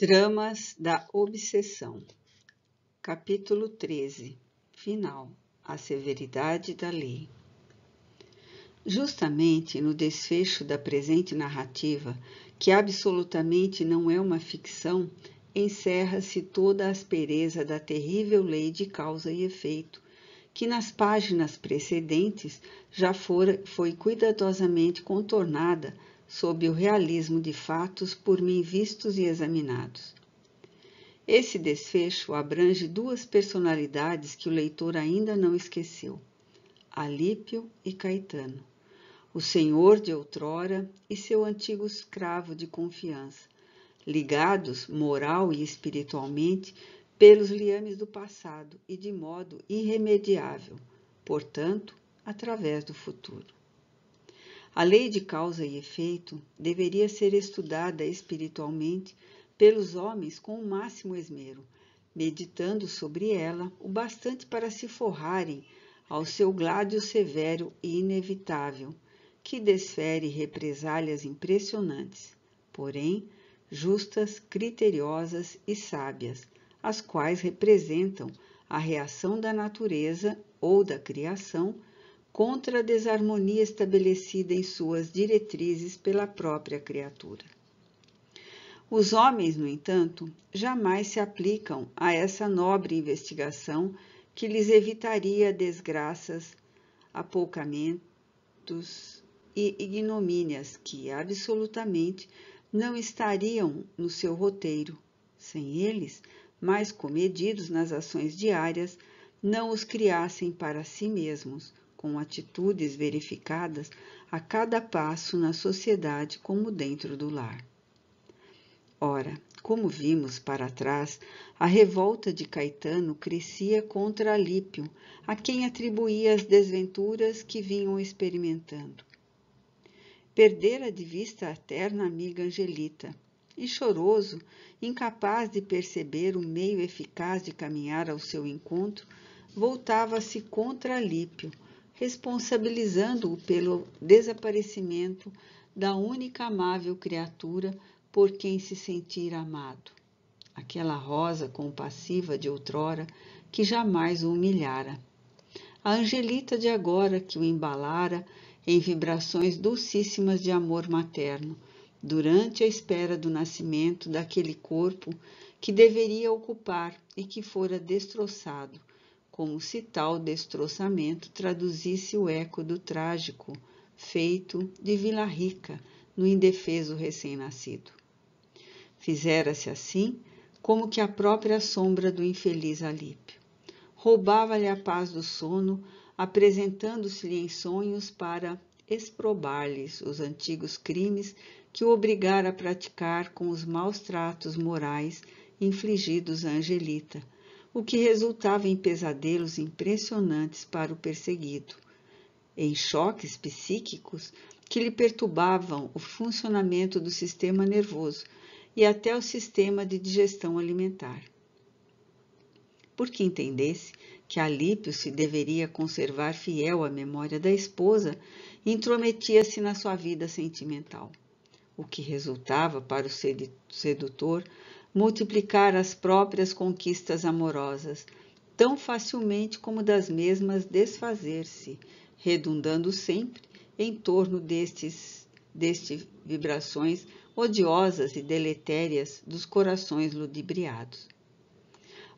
Dramas da Obsessão Capítulo 13 Final A Severidade da Lei Justamente no desfecho da presente narrativa, que absolutamente não é uma ficção, encerra-se toda a aspereza da terrível lei de causa e efeito, que nas páginas precedentes já foi cuidadosamente contornada sob o realismo de fatos por mim vistos e examinados. Esse desfecho abrange duas personalidades que o leitor ainda não esqueceu: Alípio e Caetano, o senhor de outrora e seu antigo escravo de confiança, ligados moral e espiritualmente pelos liames do passado e de modo irremediável, portanto, através do futuro. A lei de causa e efeito deveria ser estudada espiritualmente pelos homens com o máximo esmero, meditando sobre ela o bastante para se forrarem ao seu gládio severo e inevitável, que desfere represálias impressionantes, porém justas, criteriosas e sábias, as quais representam a reação da natureza ou da criação contra a desarmonia estabelecida em suas diretrizes pela própria criatura. Os homens, no entanto, jamais se aplicam a essa nobre investigação que lhes evitaria desgraças, apoucamentos e ignomínias que absolutamente não estariam no seu roteiro. Sem eles, mais comedidos nas ações diárias, não os criassem para si mesmos, com atitudes verificadas a cada passo na sociedade como dentro do lar. Ora, como vimos para trás, a revolta de Caetano crescia contra Alípio, a quem atribuía as desventuras que vinham experimentando. Perdera de vista a terna amiga Angelita, e choroso, incapaz de perceber o meio eficaz de caminhar ao seu encontro, voltava-se contra Alípio, responsabilizando-o pelo desaparecimento da única amável criatura por quem se sentira amado, aquela rosa compassiva de outrora que jamais o humilhara. A Angelita de agora que o embalara em vibrações dulcíssimas de amor materno, durante a espera do nascimento daquele corpo que deveria ocupar e que fora destroçado como se tal destroçamento traduzisse o eco do trágico feito de Vila Rica no indefeso recém-nascido. Fizera-se assim como que a própria sombra do infeliz Alípio. Roubava-lhe a paz do sono, apresentando-se-lhe em sonhos para exprobar-lhes os antigos crimes que o obrigara a praticar com os maus tratos morais infligidos a Angelita, o que resultava em pesadelos impressionantes para o perseguido, em choques psíquicos que lhe perturbavam o funcionamento do sistema nervoso e até o sistema de digestão alimentar. Porque entendesse que Alípio se deveria conservar fiel à memória da esposa, intrometia-se na sua vida sentimental, o que resultava para o sedutor multiplicar as próprias conquistas amorosas, tão facilmente como das mesmas desfazer-se, redundando sempre em torno destes destes vibrações odiosas e deletérias dos corações ludibriados.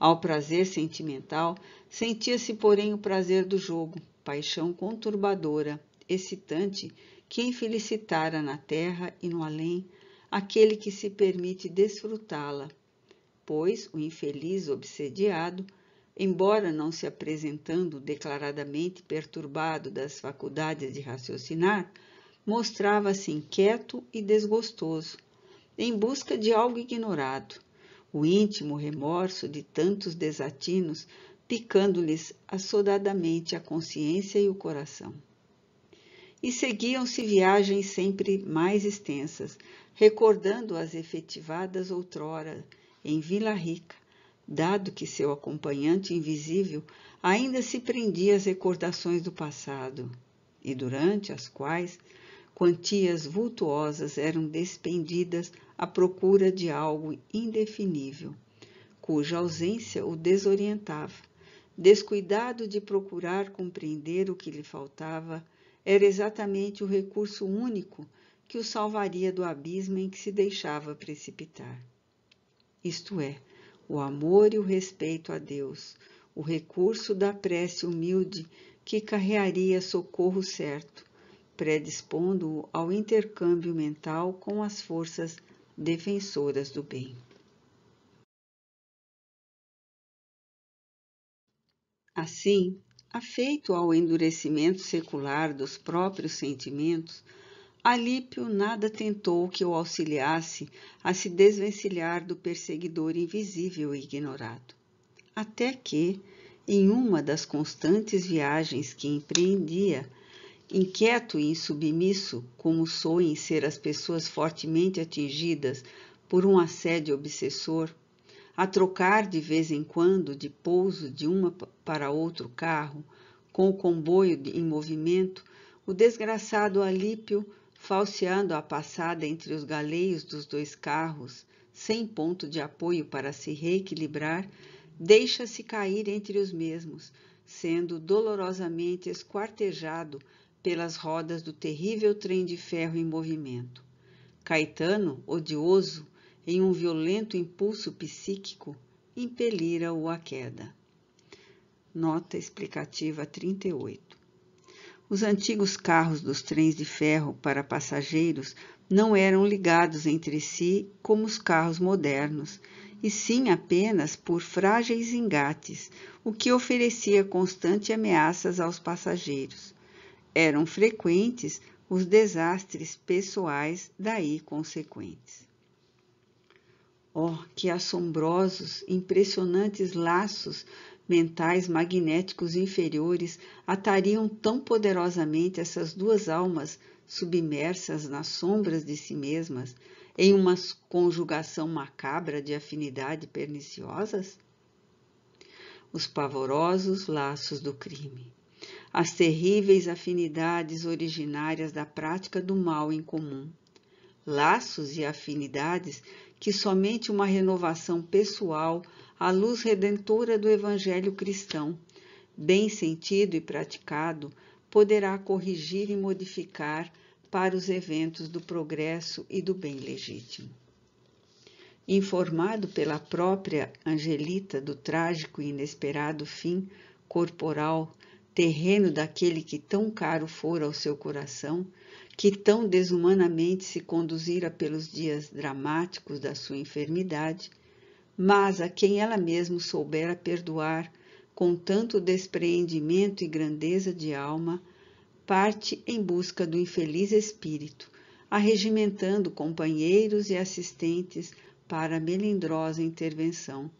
Ao prazer sentimental, sentia-se, porém, o prazer do jogo, paixão conturbadora, excitante, que infelicitara na terra e no além aquele que se permite desfrutá-la, pois o infeliz obsediado, embora não se apresentando declaradamente perturbado das faculdades de raciocinar, mostrava-se inquieto e desgostoso, em busca de algo ignorado. O íntimo remorso de tantos desatinos picando-lhes assodadamente a consciência e o coração. E seguiam-se viagens sempre mais extensas, recordando as efetivadas outrora em Vila Rica, dado que seu acompanhante invisível ainda se prendia às recordações do passado, e durante as quais quantias vultuosas eram despendidas à procura de algo indefinível, cuja ausência o desorientava. Descuidado de procurar compreender o que lhe faltava, era exatamente o recurso único que o salvaria do abismo em que se deixava precipitar. Isto é, o amor e o respeito a Deus, o recurso da prece humilde que carrearia socorro certo, predispondo-o ao intercâmbio mental com as forças defensoras do bem. Assim, afeito ao endurecimento secular dos próprios sentimentos, Alípio nada tentou que o auxiliasse a se desvencilhar do perseguidor invisível e ignorado. Até que, em uma das constantes viagens que empreendia, inquieto e insubmisso como soem ser as pessoas fortemente atingidas por um assédio obsessor, a trocar de vez em quando de pouso de uma para outro carro, com o comboio em movimento, o desgraçado Alípio falseando a passada entre os galeios dos dois carros, sem ponto de apoio para se reequilibrar, deixa-se cair entre os mesmos, sendo dolorosamente esquartejado pelas rodas do terrível trem de ferro em movimento. Caetano, odioso, em um violento impulso psíquico, impelira-o à queda. Nota explicativa 38. Os antigos carros dos trens de ferro para passageiros não eram ligados entre si como os carros modernos, e sim apenas por frágeis engates, o que oferecia constante ameaças aos passageiros. Eram frequentes os desastres pessoais daí consequentes. Oh, que assombrosos, impressionantes laços mentais magnéticos inferiores atariam tão poderosamente essas duas almas submersas nas sombras de si mesmas em uma conjugação macabra de afinidade perniciosas? Os pavorosos laços do crime, as terríveis afinidades originárias da prática do mal em comum, laços e afinidades que somente uma renovação pessoal a luz redentora do Evangelho cristão. Bem sentido e praticado, poderá corrigir e modificar para os eventos do progresso e do bem legítimo. Informado pela própria Angelita do trágico e inesperado fim corporal, terreno daquele que tão caro fora ao seu coração, que tão desumanamente se conduzira pelos dias dramáticos da sua enfermidade, mas a quem ela mesma soubera perdoar com tanto despreendimento e grandeza de alma, parte em busca do infeliz espírito, arregimentando companheiros e assistentes para a melindrosa intervenção,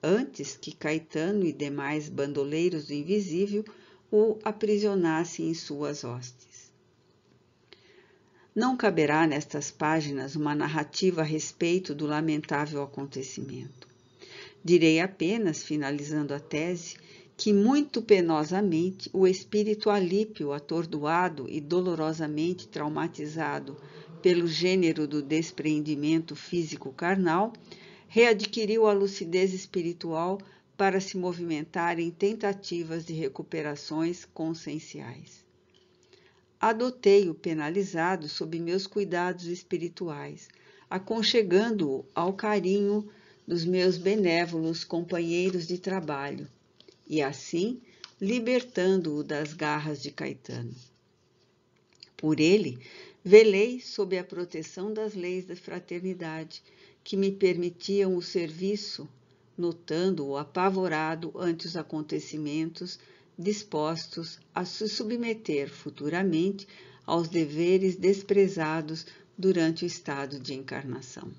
antes que Caetano e demais bandoleiros do invisível o aprisionassem em suas hostes. Não caberá nestas páginas uma narrativa a respeito do lamentável acontecimento. Direi apenas, finalizando a tese, que muito penosamente o espírito alípio, atordoado e dolorosamente traumatizado pelo gênero do despreendimento físico carnal, readquiriu a lucidez espiritual para se movimentar em tentativas de recuperações conscienciais adotei-o penalizado sob meus cuidados espirituais, aconchegando-o ao carinho dos meus benévolos companheiros de trabalho e assim libertando-o das garras de Caetano. Por ele, velei sob a proteção das leis da fraternidade que me permitiam o serviço, notando-o apavorado ante os acontecimentos dispostos a se submeter futuramente aos deveres desprezados durante o estado de encarnação.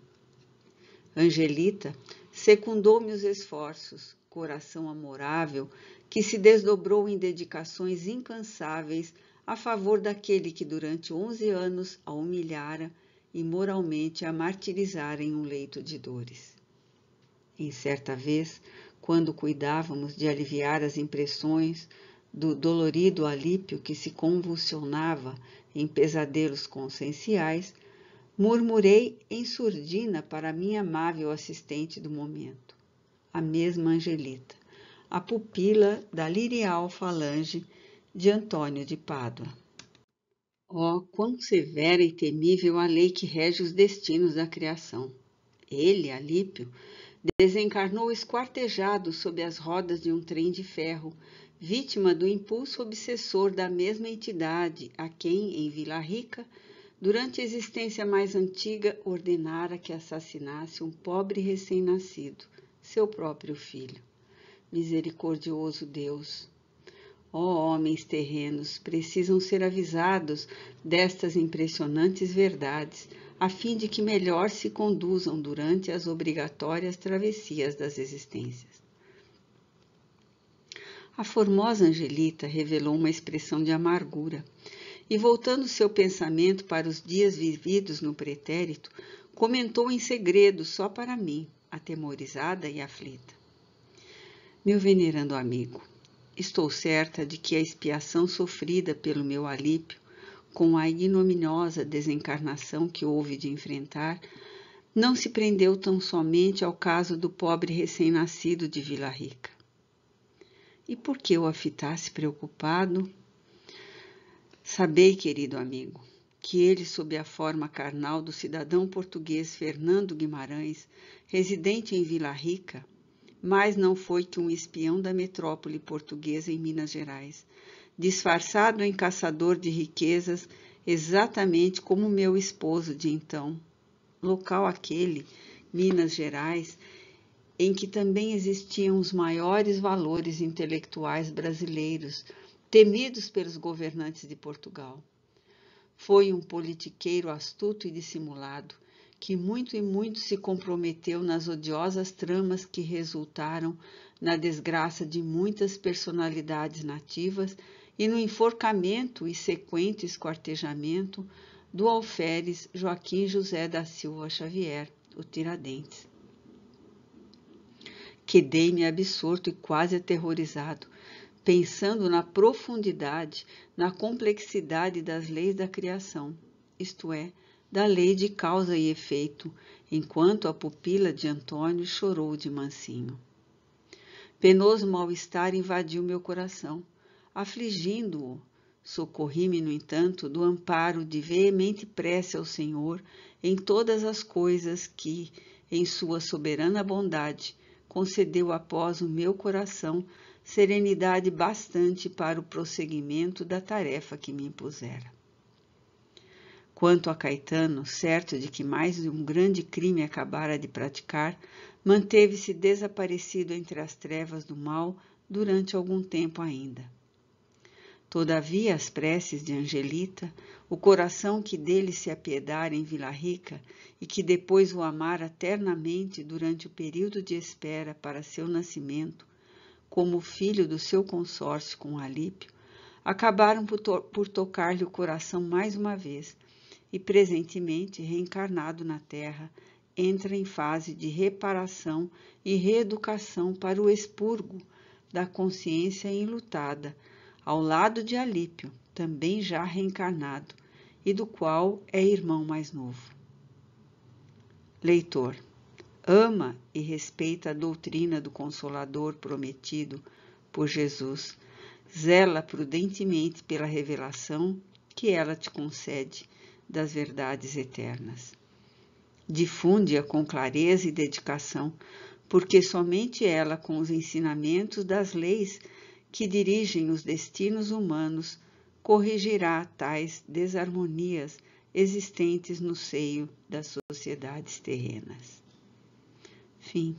Angelita secundou-me os esforços, coração amorável, que se desdobrou em dedicações incansáveis a favor daquele que durante onze anos a humilhara e moralmente a martirizara em um leito de dores. Em certa vez, quando cuidávamos de aliviar as impressões do dolorido alípio que se convulsionava em pesadelos conscienciais, murmurei em surdina para minha amável assistente do momento, a mesma Angelita, a pupila da lirial falange de Antônio de Pádua. Oh, quão severa e temível a lei que rege os destinos da criação! Ele, Alípio, desencarnou esquartejado sob as rodas de um trem de ferro, vítima do impulso obsessor da mesma entidade a quem, em Vila Rica, durante a existência mais antiga, ordenara que assassinasse um pobre recém-nascido, seu próprio filho. Misericordioso Deus! Ó oh, homens terrenos, precisam ser avisados destas impressionantes verdades a fim de que melhor se conduzam durante as obrigatórias travessias das existências. A formosa Angelita revelou uma expressão de amargura e, voltando seu pensamento para os dias vividos no pretérito, comentou em segredo só para mim, atemorizada e aflita. Meu venerando amigo, estou certa de que a expiação sofrida pelo meu Alípio com a ignominiosa desencarnação que houve de enfrentar, não se prendeu tão somente ao caso do pobre recém-nascido de Vila Rica. E por que eu a fitasse preocupado? Sabei, querido amigo, que ele, sob a forma carnal do cidadão português Fernando Guimarães, residente em Vila Rica, mais não foi que um espião da metrópole portuguesa em Minas Gerais, disfarçado em caçador de riquezas, exatamente como meu esposo de então. Local aquele, Minas Gerais, em que também existiam os maiores valores intelectuais brasileiros, temidos pelos governantes de Portugal. Foi um politiqueiro astuto e dissimulado, que muito e muito se comprometeu nas odiosas tramas que resultaram na desgraça de muitas personalidades nativas e no enforcamento e sequente esquartejamento do alferes Joaquim José da Silva Xavier, o Tiradentes. Quedei-me absorto e quase aterrorizado, pensando na profundidade, na complexidade das leis da criação, isto é, da lei de causa e efeito, enquanto a pupila de Antônio chorou de mansinho. Penoso mal-estar invadiu meu coração, afligindo-o. Socorri-me, no entanto, do amparo de veemente prece ao Senhor em todas as coisas que, em sua soberana bondade, concedeu após o meu coração serenidade bastante para o prosseguimento da tarefa que me impusera. Quanto a Caetano, certo de que mais de um grande crime acabara de praticar, manteve-se desaparecido entre as trevas do mal durante algum tempo ainda. Todavia, as preces de Angelita, o coração que dele se apiedara em Vila Rica e que depois o amara ternamente durante o período de espera para seu nascimento, como filho do seu consórcio com Alípio, acabaram por, to por tocar-lhe o coração mais uma vez e presentemente reencarnado na Terra, entra em fase de reparação e reeducação para o expurgo da consciência enlutada, ao lado de Alípio, também já reencarnado, e do qual é irmão mais novo. Leitor, ama e respeita a doutrina do Consolador prometido por Jesus, zela prudentemente pela revelação que ela te concede das verdades eternas. Difunde-a com clareza e dedicação, porque somente ela, com os ensinamentos das leis que dirigem os destinos humanos, corrigirá tais desarmonias existentes no seio das sociedades terrenas. Fim.